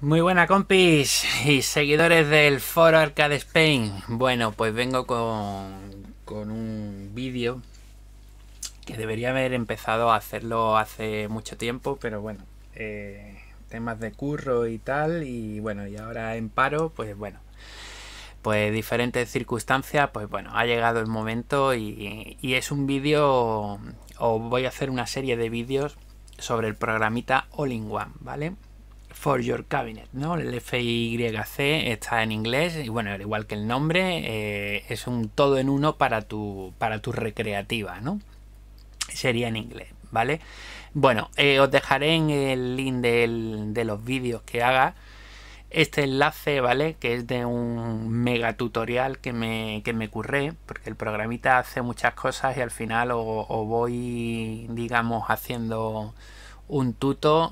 Muy buenas compis y seguidores del foro Arcade Spain. Bueno, pues vengo con, un vídeo que debería haber empezado a hacerlo hace mucho tiempo, pero bueno, eh, temas de curro y tal, y bueno, y ahora en paro, pues bueno, pues diferentes circunstancias, pues bueno, ha llegado el momento y, y es un vídeo, o voy a hacer una serie de vídeos sobre el programita All in One, ¿vale? for Your Cabinet, ¿no? El FYC está en inglés y bueno, al igual que el nombre, eh, es un todo en uno para tu, para tu recreativa, ¿no? Sería en inglés, ¿vale? Bueno, eh, os dejaré en el link de los vídeos que haga este enlace, ¿vale? Que es de un mega tutorial que me, que me curré, porque el programita hace muchas cosas y al final os o voy, digamos, haciendo un tuto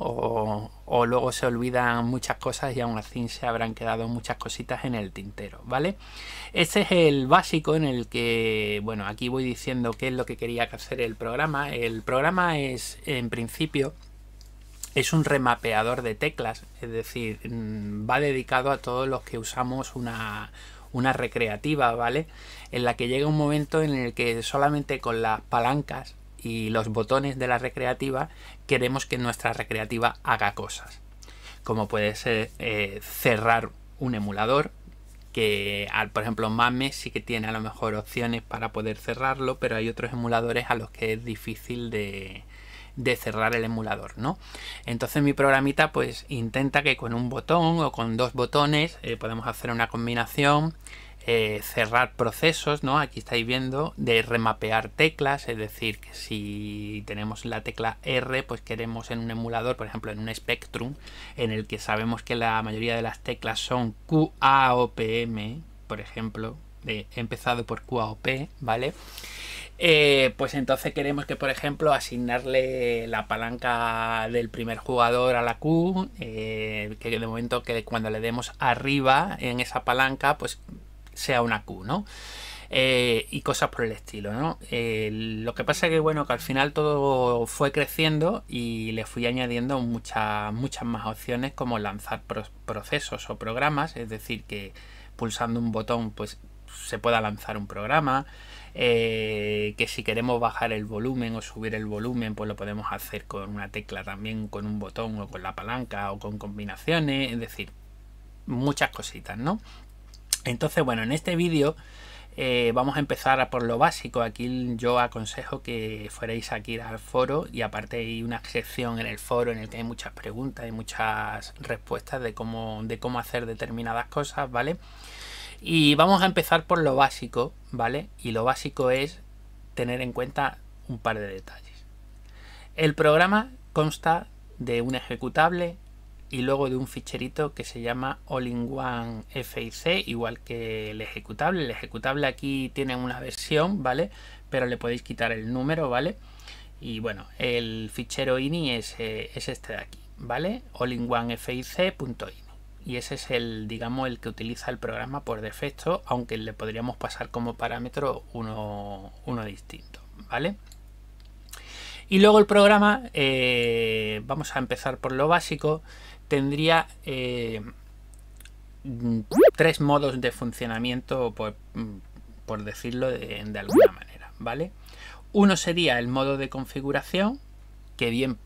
o, luego se olvidan muchas cosas y aún así se habrán quedado muchas cositas en el tintero, ¿vale? Este es el básico en el que, bueno, aquí voy diciendo qué es lo que quería hacer el programa. El programa es, en principio, es un remapeador de teclas, es decir, mm, va dedicado a todos los que usamos una, una recreativa, ¿vale? En la que llega un momento en el que solamente con las palancas y los botones de la recreativa, queremos que nuestra recreativa haga cosas. Como puede ser eh, cerrar un emulador, que por ejemplo MAME sí que tiene a lo mejor opciones para poder cerrarlo, pero hay otros emuladores a los que es difícil de, cerrar el emulador, ¿no? Entonces mi programita pues intenta que con un botón o con dos botones eh, podemos hacer una combinación eh, cerrar procesos, ¿no? Aquí estáis viendo de remapear teclas, es decir, que si tenemos la tecla R, pues queremos en un emulador, por ejemplo, en un Spectrum, en el que sabemos que la mayoría de las teclas son q QAOPM, por ejemplo, de, he empezado por QAOP, ¿vale? Eh, pues entonces queremos que, por ejemplo, asignarle la palanca del primer jugador a la Q, eh, que de momento que cuando le demos arriba en esa palanca, pues sea una Q, ¿no? Eh, y cosas por el estilo, ¿no? Eh, lo que pasa es que, bueno, que al final todo fue creciendo y le fui añadiendo muchas, muchas más opciones como lanzar procesos o programas, es decir, que pulsando un botón, pues se pueda lanzar un programa, eh, que si queremos bajar el volumen o subir el volumen, pues lo podemos hacer con una tecla también, con un botón o con la palanca o con combinaciones, es decir, muchas cositas, ¿no? Entonces, bueno, en este vídeo eh, vamos a empezar por lo básico. Aquí yo aconsejo que fuerais aquí al foro y aparte hay una sección en el foro en el que hay muchas preguntas y muchas respuestas de cómo, de cómo hacer determinadas cosas, ¿vale? Y vamos a empezar por lo básico, ¿vale? Y lo básico es tener en cuenta un par de detalles. El programa consta de un ejecutable, y luego de un ficherito que se llama all-in-one FIC, igual que el ejecutable. El ejecutable aquí tiene una versión, ¿vale? Pero le podéis quitar el número, ¿vale? Y bueno, el fichero ini es, eh, es este de aquí, ¿vale? in Y ese es el, digamos, el que utiliza el programa por defecto, aunque le podríamos pasar como parámetro uno, uno distinto, ¿vale? Y luego el programa, eh, vamos a empezar por lo básico, tendría eh, tres modos de funcionamiento, por, por decirlo de, de, alguna manera, ¿vale? Uno sería el modo de configuración, que bien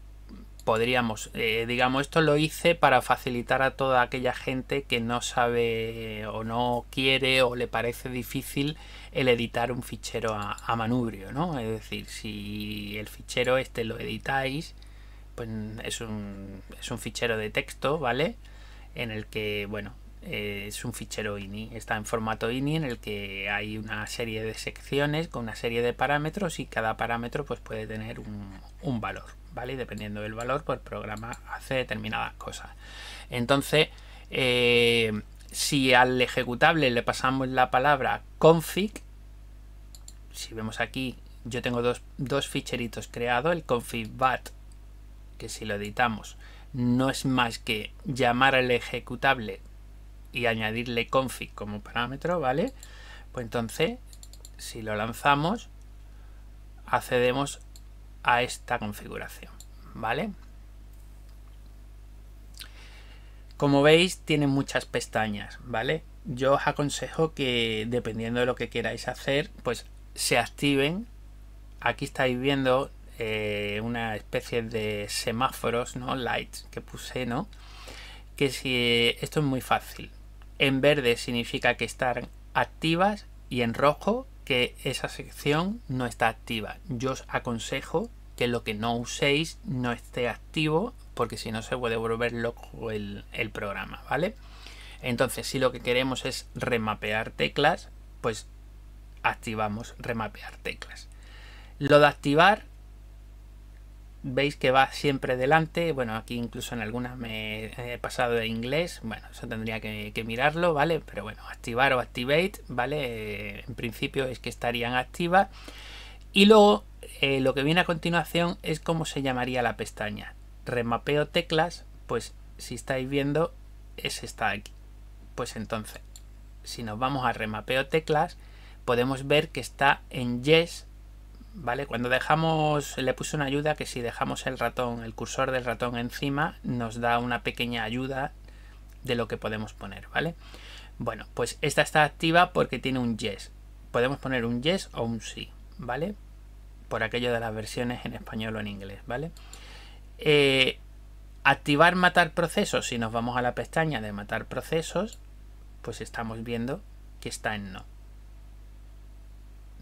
podríamos, eh, digamos, esto lo hice para facilitar a toda aquella gente que no sabe o no quiere o le parece difícil el editar un fichero a, manubrio, ¿no? Es decir, si el fichero este lo editáis, pues es un, es un fichero de texto, ¿vale? En el que, bueno, es un fichero INI, está en formato INI en el que hay una serie de secciones con una serie de parámetros y cada parámetro pues puede tener un, un valor. ¿vale? dependiendo del valor, pues el programa hace determinadas cosas. Entonces, eh, si al ejecutable le pasamos la palabra config, si vemos aquí, yo tengo dos, ficheritos creados, el config bat, que si lo editamos, no es más que llamar al ejecutable y añadirle config como parámetro, ¿vale? Pues entonces, si lo lanzamos, accedemos a esta configuración, ¿vale? Como veis, tiene muchas pestañas, ¿vale? Yo os aconsejo que, dependiendo de lo que queráis hacer, pues se activen. Aquí estáis viendo eh, una especie de semáforos, ¿no? Lights que puse, ¿no? Que si esto es muy fácil. En verde significa que están activas y en rojo esa sección no está activa. Yo os aconsejo que lo que no uséis no esté activo porque si no se puede volver loco el, el programa, ¿vale? Entonces, si lo que queremos es remapear teclas, pues activamos remapear teclas. Lo de activar veis que va siempre delante, bueno, aquí incluso en algunas me he pasado de inglés, bueno, eso tendría que, mirarlo, ¿vale? Pero bueno, activar o activate, ¿vale? Eh, en principio es que estarían activas. Y luego, eh, lo que viene a continuación es cómo se llamaría la pestaña. Remapeo teclas, pues si estáis viendo, es esta de aquí. Pues entonces, si nos vamos a remapeo teclas, podemos ver que está en yes ¿vale? Cuando dejamos, le puse una ayuda que si dejamos el ratón, el cursor del ratón encima, nos da una pequeña ayuda de lo que podemos poner, ¿vale? Bueno, pues esta está activa porque tiene un yes. Podemos poner un yes o un sí, ¿vale? Por aquello de las versiones en español o en inglés, ¿vale? Eh, activar matar procesos. Si nos vamos a la pestaña de matar procesos, pues estamos viendo que está en no.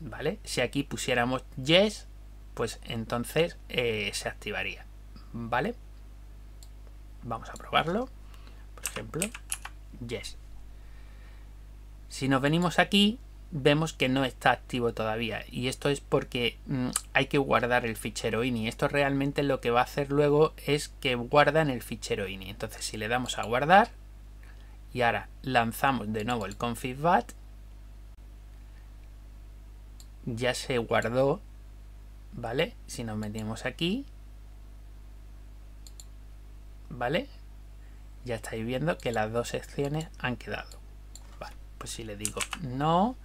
¿vale? Si aquí pusiéramos yes, pues entonces eh, se activaría, ¿vale? Vamos a probarlo, por ejemplo, yes. Si nos venimos aquí, vemos que no está activo todavía y esto es porque mm, hay que guardar el fichero ini esto realmente lo que va a hacer luego es que guardan el fichero ini entonces si le damos a guardar y ahora lanzamos de nuevo el config.bat, ya se guardó, ¿vale? Si nos metemos aquí, ¿vale? Ya estáis viendo que las dos secciones han quedado. Vale, pues si le digo no,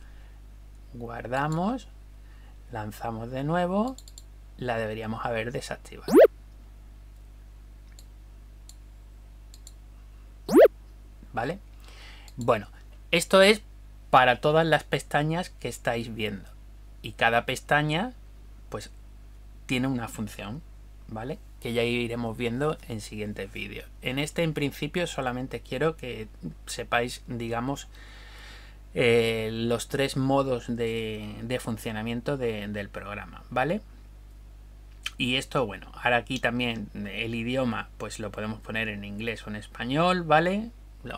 guardamos, lanzamos de nuevo, la deberíamos haber desactivado. ¿Vale? Bueno, esto es para todas las pestañas que estáis viendo y cada pestaña pues tiene una función, ¿vale? Que ya iremos viendo en siguientes vídeos. En este en principio solamente quiero que sepáis, digamos, eh, los tres modos de, funcionamiento del programa, ¿vale? Y esto, bueno, ahora aquí también el idioma, pues lo podemos poner en inglés o en español, ¿vale?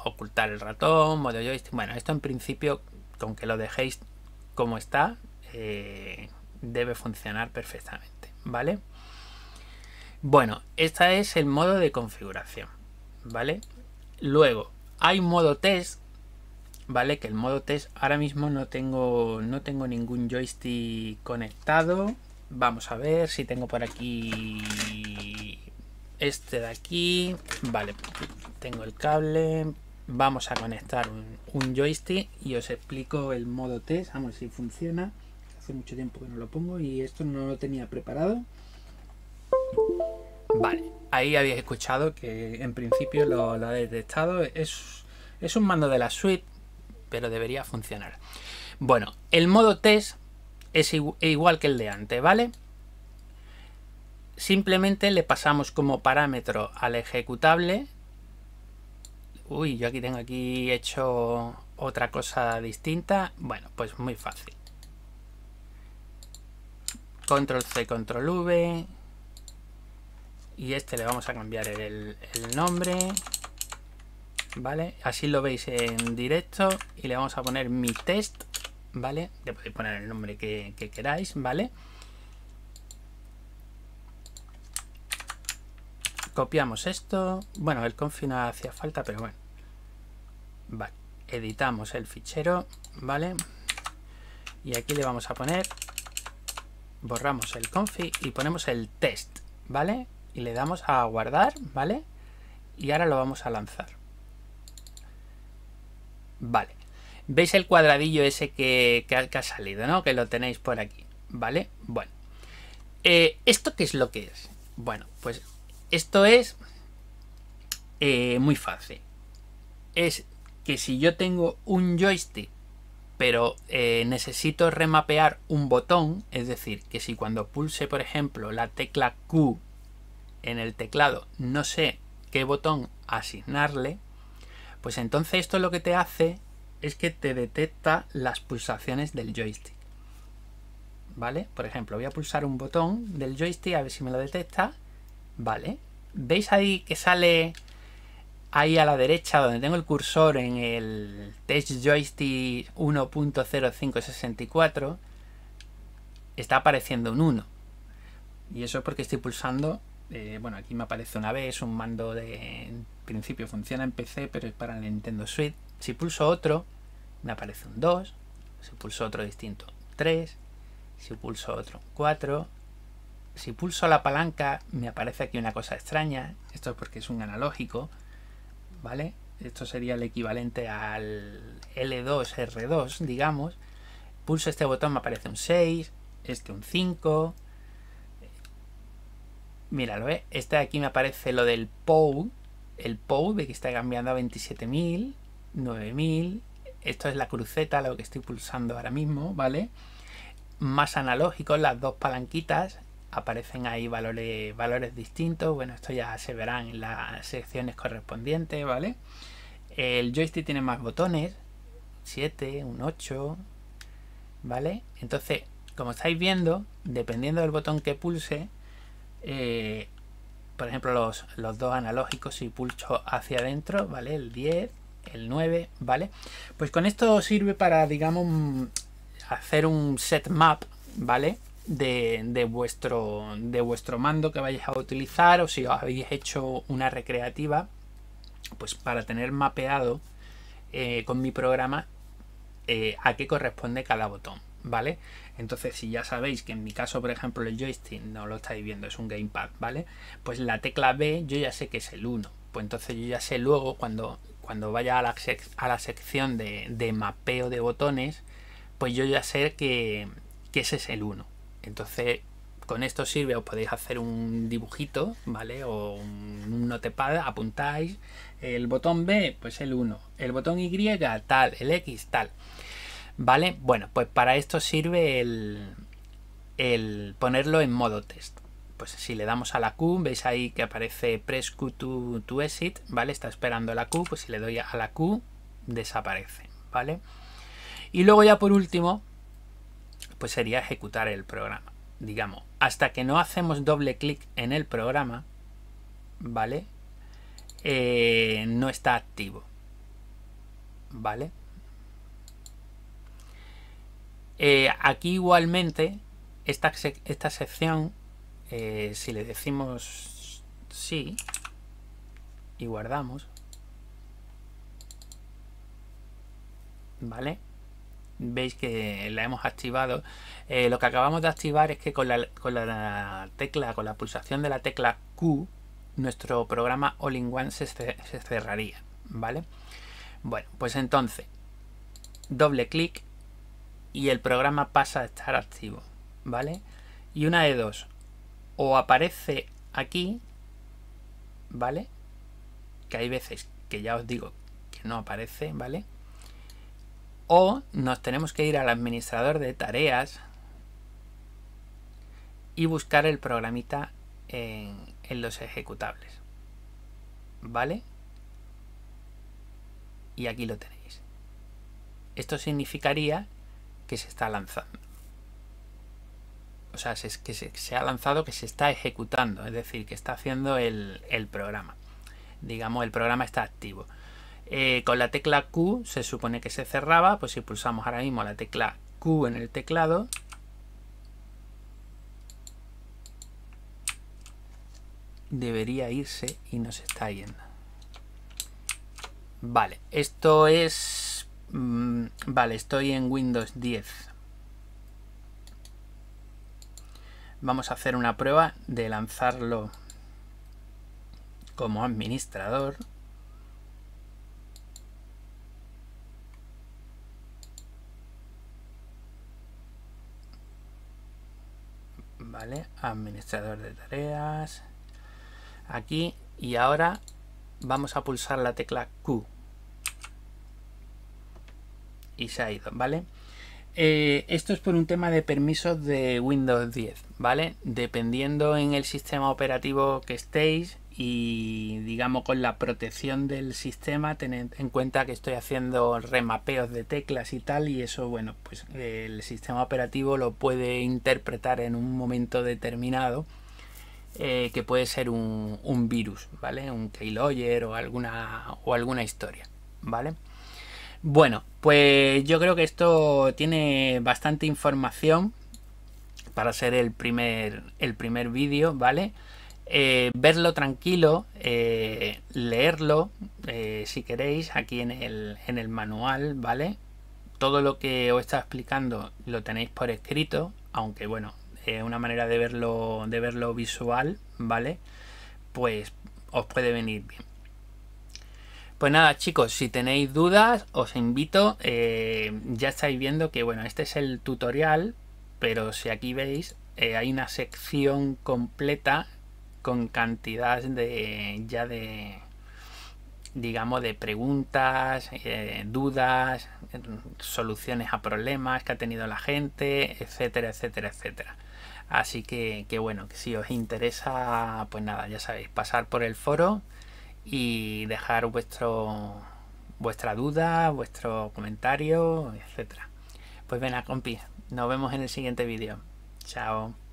Ocultar el ratón, modo joystick. Bueno, esto en principio, con que lo dejéis como está, eh, debe funcionar perfectamente, ¿vale? Bueno, este es el modo de configuración, ¿vale? Luego, hay modo test, ¿vale? Que el modo test ahora mismo no tengo, no tengo ningún joystick conectado. Vamos a ver si tengo por aquí este de aquí. Vale, tengo el cable. Vamos a conectar un, un joystick y os explico el modo test. Vamos a ver si funciona. Hace mucho tiempo que no lo pongo y esto no lo tenía preparado. Vale, ahí habéis escuchado que en principio lo, detectado. Es, es un mando de la suite, pero debería funcionar. Bueno, el modo test es e igual que el de antes, ¿vale? Simplemente le pasamos como parámetro al ejecutable. Uy, yo aquí tengo aquí hecho otra cosa distinta. Bueno, pues muy fácil. Control C, Control V. Y este le vamos a cambiar el, nombre. ¿Vale? Así lo veis en directo. Y le vamos a poner mi test. ¿Vale? Le podéis poner el nombre que, queráis. ¿Vale? Copiamos esto. Bueno, el confi no hacía falta, pero bueno. Vale. Editamos el fichero. ¿Vale? Y aquí le vamos a poner borramos el config y ponemos el test, ¿vale? Y le damos a guardar, ¿vale? Y ahora lo vamos a lanzar. Vale. ¿Veis el cuadradillo ese que, ha salido, no? Que lo tenéis por aquí, ¿vale? Bueno. Eh, ¿Esto qué es lo que es? Bueno, pues esto es eh, muy fácil. Es que si yo tengo un joystick pero eh, necesito remapear un botón, es decir, que si cuando pulse, por ejemplo, la tecla Q en el teclado, no sé qué botón asignarle, pues entonces esto lo que te hace es que te detecta las pulsaciones del joystick. ¿Vale? Por ejemplo, voy a pulsar un botón del joystick a ver si me lo detecta. ¿Vale? ¿Veis ahí que sale ahí a la derecha donde tengo el cursor en el Test Joystick 1.0564 está apareciendo un 1 y eso es porque estoy pulsando eh, bueno aquí me aparece una vez un mando de en principio funciona en PC pero es para Nintendo Switch si pulso otro me aparece un 2 si pulso otro distinto 3 si pulso otro 4 si pulso la palanca me aparece aquí una cosa extraña esto es porque es un analógico ¿vale? Esto sería el equivalente al L2R2, digamos. Pulso este botón, me aparece un 6, este un 5. Míralo, ¿eh? Este de aquí me aparece lo del POU, el POU de que está cambiando a 27000, 9000. Esto es la cruceta, lo que estoy pulsando ahora mismo, ¿vale? Más analógico, las dos palanquitas, aparecen ahí valores, valores distintos. Bueno, esto ya se verán en las secciones correspondientes, ¿vale? El joystick tiene más botones, 7, un 8, ¿vale? Entonces, como estáis viendo, dependiendo del botón que pulse, eh, por ejemplo, los, los, dos analógicos, si pulso hacia adentro, ¿vale? El 10, el 9, ¿vale? Pues con esto sirve para, digamos, mm, hacer un set map, ¿vale? de, vuestro, de vuestro mando que vayáis a utilizar o si os habéis hecho una recreativa, pues para tener mapeado eh, con mi programa eh, a qué corresponde cada botón, ¿vale? Entonces, si ya sabéis que en mi caso, por ejemplo, el joystick, no lo estáis viendo, es un gamepad, ¿vale? Pues la tecla B yo ya sé que es el 1, pues entonces yo ya sé luego cuando, cuando vaya a la, a la sección de, mapeo de botones, pues yo ya sé que, que ese es el 1, entonces, con esto sirve, os podéis hacer un dibujito, ¿vale? O un notepad, apuntáis el botón B, pues el 1, el botón Y tal, el X tal, ¿vale? Bueno, pues para esto sirve el, ponerlo en modo test. Pues si le damos a la Q, veis ahí que aparece press Q to, to exit, ¿vale? Está esperando la Q, pues si le doy a la Q, desaparece, ¿vale? Y luego ya por último, pues sería ejecutar el programa. Digamos, hasta que no hacemos doble clic en el programa, ¿vale? Eh, no está activo. ¿Vale? Eh, aquí igualmente, esta, esta sección, eh, si le decimos sí y guardamos, ¿vale? veis que la hemos activado. Eh, lo que acabamos de activar es que con la, tecla, con la pulsación de la tecla Q, nuestro programa All in One se, se cerraría, ¿vale? Bueno, pues entonces, doble clic y el programa pasa a estar activo, ¿vale? Y una de dos, o aparece aquí, ¿vale? Que hay veces que ya os digo que no aparece, ¿vale? o nos tenemos que ir al administrador de tareas y buscar el programita en, los ejecutables. ¿Vale? Y aquí lo tenéis. Esto significaría que se está lanzando. O sea, que se, ha lanzado, que se está ejecutando, es decir, que está haciendo el programa. Digamos, el programa está activo. Eh, con la tecla Q se supone que se cerraba, pues si pulsamos ahora mismo la tecla Q en el teclado, debería irse y no se está yendo. Vale, esto es... Mm, vale, estoy en Windows 10. Vamos a hacer una prueba de lanzarlo como administrador. administrador de tareas aquí y ahora vamos a pulsar la tecla Q y se ha ido vale eh, esto es por un tema de permisos de Windows 10 vale dependiendo en el sistema operativo que estéis y digamos con la protección del sistema tened en cuenta que estoy haciendo remapeos de teclas y tal y eso bueno pues el sistema operativo lo puede interpretar en un momento determinado eh, que puede ser un, virus vale un keylogger o alguna o alguna historia vale bueno pues yo creo que esto tiene bastante información para ser el primer el primer vídeo vale eh, verlo tranquilo, eh, leerlo, eh, si queréis, aquí en el, en el manual, ¿vale? Todo lo que os está explicando lo tenéis por escrito, aunque bueno, una manera de verlo, de verlo visual, ¿vale? Pues os puede venir bien. Pues nada chicos, si tenéis dudas os invito, ya estáis viendo que bueno, este es el tutorial, pero si aquí veis hay una sección completa con cantidad de ya de digamos de preguntas, eh, dudas, eh, soluciones a problemas que ha tenido la gente, etcétera, etcétera, etcétera. Así que, que bueno, que si os interesa, pues nada, ya sabéis, pasar por el foro y dejar vuestro vuestra duda, vuestro comentario, etcétera. Pues venga, a nos vemos en el siguiente vídeo. Chao.